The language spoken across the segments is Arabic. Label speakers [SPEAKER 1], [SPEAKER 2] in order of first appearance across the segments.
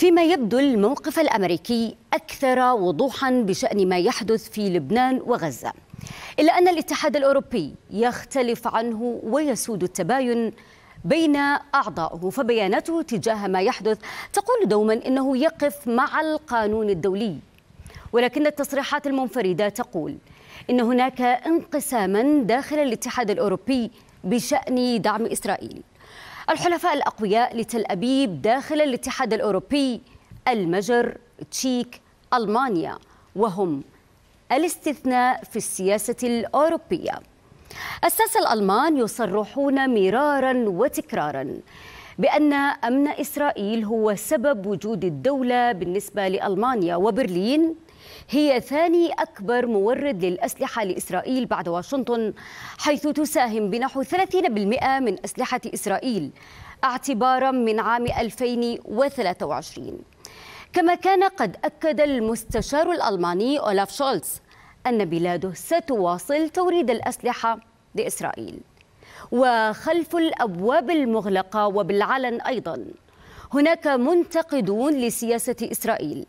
[SPEAKER 1] فيما يبدو الموقف الامريكي اكثر وضوحا بشان ما يحدث في لبنان وغزه الا ان الاتحاد الاوروبي يختلف عنه ويسود التباين بين اعضائه فبياناته تجاه ما يحدث تقول دوما انه يقف مع القانون الدولي ولكن التصريحات المنفرده تقول ان هناك انقساما داخل الاتحاد الاوروبي بشان دعم اسرائيل الحلفاء الأقوياء لتل أبيب داخل الاتحاد الأوروبي المجر تشيك ألمانيا وهم الاستثناء في السياسة الأوروبية الساسة الألمان يصرحون مرارا وتكرارا بأن أمن إسرائيل هو سبب وجود الدولة بالنسبة لألمانيا وبرلين هي ثاني أكبر مورد للأسلحة لإسرائيل بعد واشنطن حيث تساهم بنحو 30% من أسلحة إسرائيل اعتبارا من عام 2023 كما كان قد أكد المستشار الألماني أولاف شولتز أن بلاده ستواصل توريد الأسلحة لإسرائيل وخلف الابواب المغلقه وبالعلن ايضا هناك منتقدون لسياسه اسرائيل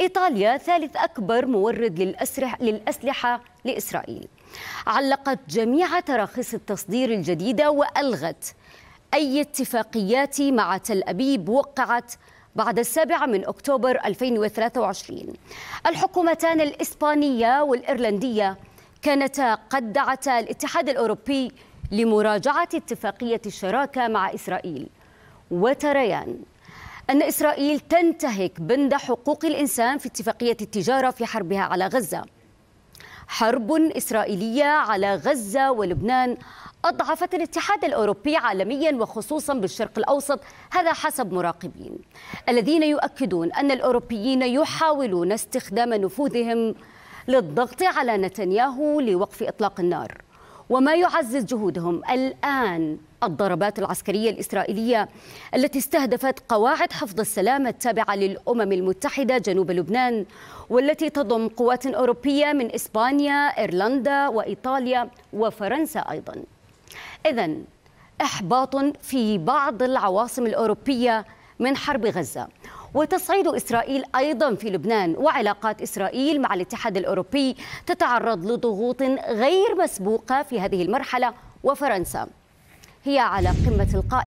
[SPEAKER 1] ايطاليا ثالث اكبر مورد للاسلحه لاسرائيل علقت جميع تراخيص التصدير الجديده والغت اي اتفاقيات مع تل ابيب وقعت بعد السابع من اكتوبر 2023 الحكومتان الاسبانيه والايرلنديه كانتا قد دعتا الاتحاد الاوروبي لمراجعة اتفاقية الشراكة مع إسرائيل وتريان أن إسرائيل تنتهك بند حقوق الإنسان في اتفاقية التجارة في حربها على غزة حرب إسرائيلية على غزة ولبنان أضعفت الاتحاد الأوروبي عالميا وخصوصا بالشرق الأوسط هذا حسب مراقبين الذين يؤكدون أن الأوروبيين يحاولون استخدام نفوذهم للضغط على نتنياهو لوقف إطلاق النار وما يعزز جهودهم الآن الضربات العسكرية الإسرائيلية التي استهدفت قواعد حفظ السلام التابعة للأمم المتحدة جنوب لبنان والتي تضم قوات أوروبية من إسبانيا إيرلندا وإيطاليا وفرنسا أيضا إذا إحباط في بعض العواصم الأوروبية من حرب غزة وتصعيد إسرائيل أيضا في لبنان وعلاقات إسرائيل مع الاتحاد الأوروبي تتعرض لضغوط غير مسبوقة في هذه المرحلة وفرنسا هي على قمة القائمة